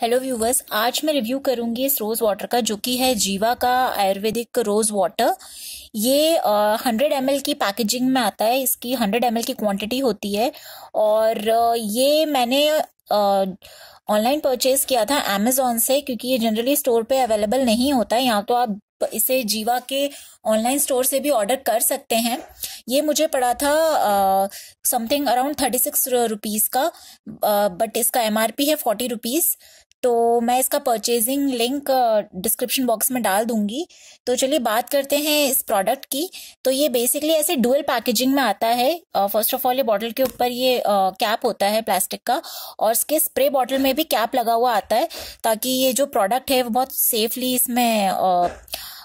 hello viewers आज मैं review करूंगी इस रोज़ वाटर का जो कि है जीवा का आयुर्वेदिक रोज़ वाटर ये हंड्रेड एम की पैकेजिंग में आता है इसकी हंड्रेड एम की क्वांटिटी होती है और ये मैंने ऑनलाइन परचेज किया था अमेजोन से क्योंकि ये जनरली स्टोर पे अवेलेबल नहीं होता है यहाँ तो आप इसे जीवा के ऑनलाइन स्टोर से भी ऑर्डर कर सकते हैं ये मुझे पड़ा था something around thirty six rupees का बट इसका एम है फोर्टी रुपीज़ तो मैं इसका परचेजिंग लिंक डिस्क्रिप्शन बॉक्स में डाल दूंगी तो चलिए बात करते हैं इस प्रोडक्ट की तो ये बेसिकली ऐसे डुअल पैकेजिंग में आता है फर्स्ट ऑफ ऑल ये बॉटल के ऊपर ये कैप uh, होता है प्लास्टिक का और इसके स्प्रे बॉटल में भी कैप लगा हुआ आता है ताकि ये जो प्रोडक्ट है वो बहुत सेफली इसमें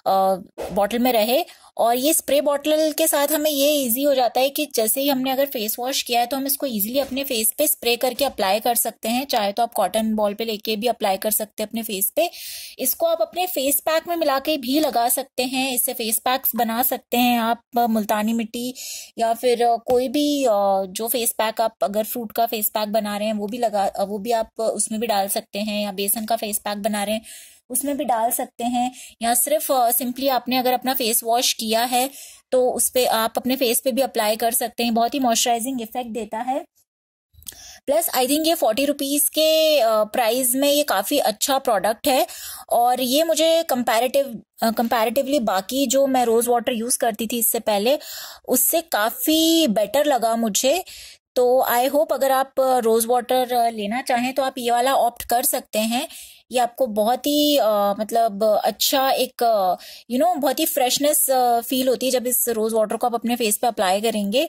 बॉटल uh, uh, में रहे और ये स्प्रे बॉटल के साथ हमें ये इजी हो जाता है कि जैसे ही हमने अगर फेस वॉश किया है तो हम इसको इजीली अपने फेस पे स्प्रे करके अप्लाई कर सकते हैं चाहे तो आप कॉटन बॉल पे लेके भी अप्लाई कर सकते हैं अपने फेस पे इसको आप अपने फेस पैक में मिला के भी लगा सकते हैं इससे फेस पैक्स बना सकते हैं आप मुल्तानी मिट्टी या फिर कोई भी जो फेस पैक आप अगर फ्रूट का फेस पैक बना रहे हैं वो भी लगा वो भी आप उसमें भी डाल सकते हैं या बेसन का फेस पैक बना रहे हैं उसमें भी डाल सकते हैं या सिर्फ सिंपली आपने अगर अपना फेस वॉश किया है तो उस पर आप अपने फेस पे भी अप्लाई कर सकते हैं बहुत ही मॉइस्चराइजिंग इफेक्ट देता है प्लस आई थिंक ये फोर्टी रुपीज़ के प्राइस में ये काफ़ी अच्छा प्रोडक्ट है और ये मुझे कंपैरेटिव कंपैरेटिवली बाकी जो मैं रोज़ वाटर यूज़ करती थी इससे पहले उससे काफ़ी बेटर लगा मुझे तो आई होप अगर आप रोज़ वाटर लेना चाहें तो आप ये वाला ऑप्ट कर सकते हैं ये आपको बहुत ही आ, मतलब अच्छा एक यू नो बहुत ही फ्रेशनेस फील होती है जब इस रोज़ वाटर को आप अपने फेस पे अप्लाई करेंगे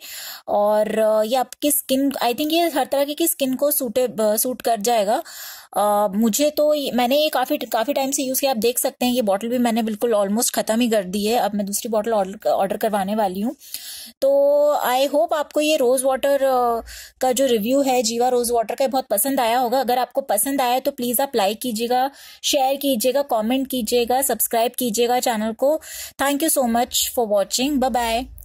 और ये आपकी स्किन आई थिंक ये हर तरह की स्किन को सूटे सूट कर जाएगा आ, मुझे तो मैंने ये काफ़ी काफ़ी टाइम से यूज़ किया आप देख सकते हैं ये बॉटल भी मैंने बिल्कुल ऑलमोस्ट ख़त्म ही कर दी है अब मैं दूसरी बॉटल ऑर्डर करवाने वाली हूँ तो आई होप आपको ये रोज़ वाटर का जो रिव्यू है जीवा रोज़ वाटर का बहुत पसंद आया होगा अगर आपको पसंद आया तो प्लीज़ आप लाइक कीजिएगा शेयर कीजिएगा कॉमेंट कीजिएगा सब्सक्राइब कीजिएगा चैनल को thank you so much for watching bye